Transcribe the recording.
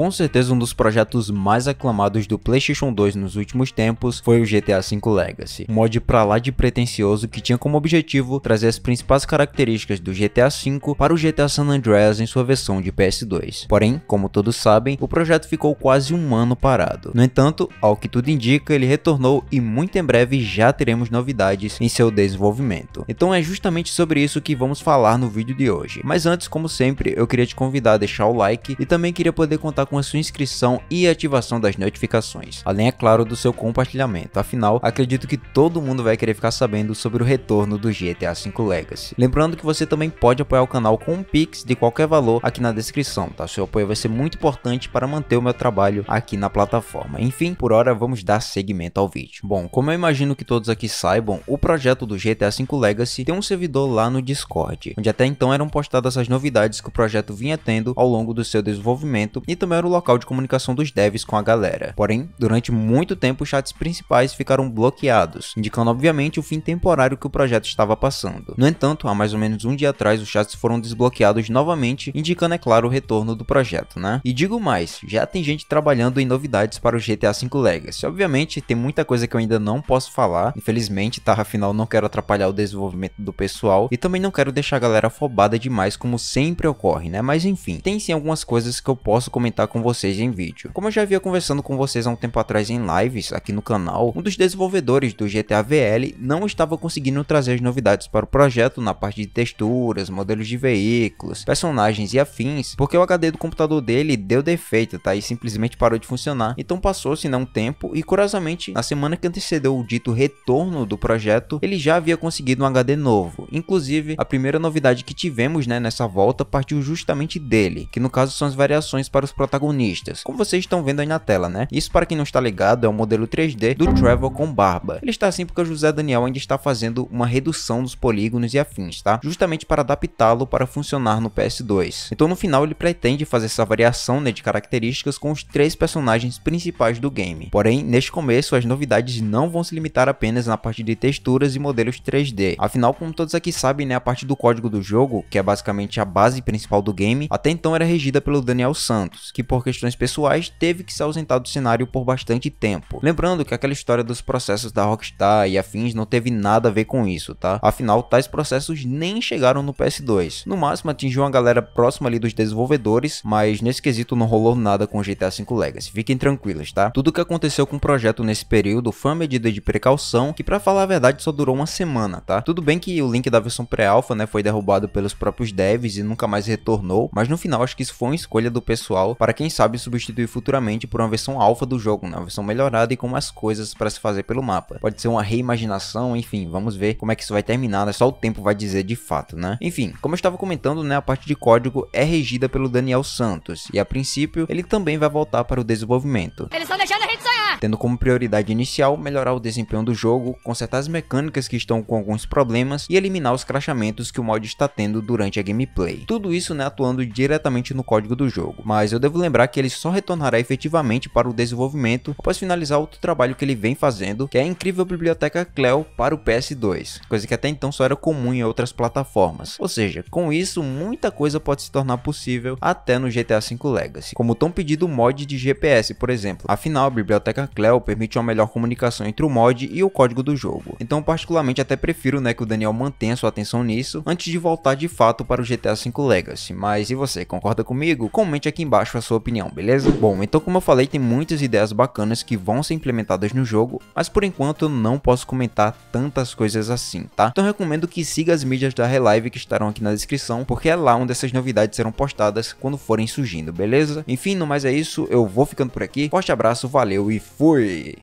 com certeza um dos projetos mais aclamados do PlayStation 2 nos últimos tempos foi o GTA V Legacy, um mod pra lá de pretencioso que tinha como objetivo trazer as principais características do GTA V para o GTA San Andreas em sua versão de PS2. Porém, como todos sabem, o projeto ficou quase um ano parado. No entanto, ao que tudo indica, ele retornou e muito em breve já teremos novidades em seu desenvolvimento. Então é justamente sobre isso que vamos falar no vídeo de hoje. Mas antes, como sempre, eu queria te convidar a deixar o like e também queria poder contar com a sua inscrição e ativação das notificações, além, é claro, do seu compartilhamento. Afinal, acredito que todo mundo vai querer ficar sabendo sobre o retorno do GTA V Legacy. Lembrando que você também pode apoiar o canal com um Pix de qualquer valor aqui na descrição, tá? Seu apoio vai ser muito importante para manter o meu trabalho aqui na plataforma. Enfim, por hora vamos dar seguimento ao vídeo. Bom, como eu imagino que todos aqui saibam, o projeto do GTA V Legacy tem um servidor lá no Discord, onde até então eram postadas as novidades que o projeto vinha tendo ao longo do seu desenvolvimento e também era o local de comunicação dos devs com a galera. Porém, durante muito tempo, os chats principais ficaram bloqueados, indicando obviamente o fim temporário que o projeto estava passando. No entanto, há mais ou menos um dia atrás, os chats foram desbloqueados novamente, indicando, é claro, o retorno do projeto, né? E digo mais, já tem gente trabalhando em novidades para o GTA V Legacy. Obviamente, tem muita coisa que eu ainda não posso falar, infelizmente, tá? Afinal, não quero atrapalhar o desenvolvimento do pessoal e também não quero deixar a galera afobada demais, como sempre ocorre, né? Mas enfim, tem sim algumas coisas que eu posso comentar comentar com vocês em vídeo. Como eu já havia conversando com vocês há um tempo atrás em lives aqui no canal, um dos desenvolvedores do GTA VL não estava conseguindo trazer as novidades para o projeto na parte de texturas, modelos de veículos, personagens e afins, porque o HD do computador dele deu defeito, tá? E simplesmente parou de funcionar. Então passou-se não né, um tempo e curiosamente, na semana que antecedeu o dito retorno do projeto, ele já havia conseguido um HD novo. Inclusive, a primeira novidade que tivemos, né, nessa volta partiu justamente dele, que no caso são as variações para os protocolos protagonistas, como vocês estão vendo aí na tela, né? Isso para quem não está ligado é o modelo 3D do Trevor com barba. Ele está assim porque o José Daniel ainda está fazendo uma redução dos polígonos e afins, tá? Justamente para adaptá-lo para funcionar no PS2. Então no final ele pretende fazer essa variação né, de características com os três personagens principais do game. Porém, neste começo as novidades não vão se limitar apenas na parte de texturas e modelos 3D. Afinal, como todos aqui sabem, né, a parte do código do jogo, que é basicamente a base principal do game, até então era regida pelo Daniel Santos, que por questões pessoais teve que se ausentar do cenário por bastante tempo. Lembrando que aquela história dos processos da Rockstar e afins não teve nada a ver com isso, tá? Afinal, tais processos nem chegaram no PS2. No máximo atingiu uma galera próxima ali dos desenvolvedores, mas nesse quesito não rolou nada com GTA V Legacy. Fiquem tranquilos, tá? Tudo o que aconteceu com o projeto nesse período foi uma medida de precaução que para falar a verdade só durou uma semana, tá? Tudo bem que o link da versão pré-alpha, né, foi derrubado pelos próprios devs e nunca mais retornou, mas no final acho que isso foi uma escolha do pessoal para para quem sabe substituir futuramente por uma versão alfa do jogo, né? uma versão melhorada e com mais coisas para se fazer pelo mapa. Pode ser uma reimaginação, enfim, vamos ver como é que isso vai terminar, né? só o tempo vai dizer de fato, né? Enfim, como eu estava comentando, né, a parte de código é regida pelo Daniel Santos e a princípio ele também vai voltar para o desenvolvimento. Eles estão deixando a gente sonhar! Tendo como prioridade inicial melhorar o desempenho do jogo, consertar as mecânicas que estão com alguns problemas e eliminar os crachamentos que o mod está tendo durante a gameplay. Tudo isso, né, atuando diretamente no código do jogo. Mas eu devo lembrar que ele só retornará efetivamente para o desenvolvimento após finalizar outro trabalho que ele vem fazendo, que é a incrível biblioteca Cleo para o PS2, coisa que até então só era comum em outras plataformas. Ou seja, com isso muita coisa pode se tornar possível até no GTA V Legacy, como o tão pedido mod de GPS, por exemplo. Afinal, a biblioteca Cleo permite uma melhor comunicação entre o mod e o código do jogo. Então, particularmente até prefiro, né, que o Daniel mantenha sua atenção nisso antes de voltar de fato para o GTA V Legacy. Mas e você, concorda comigo? Comente aqui embaixo a sua sua opinião, beleza? Bom, então como eu falei, tem muitas ideias bacanas que vão ser implementadas no jogo, mas por enquanto eu não posso comentar tantas coisas assim, tá? Então recomendo que siga as mídias da Relive que estarão aqui na descrição, porque é lá onde essas novidades serão postadas quando forem surgindo, beleza? Enfim, no mais é isso, eu vou ficando por aqui, forte abraço, valeu e fui!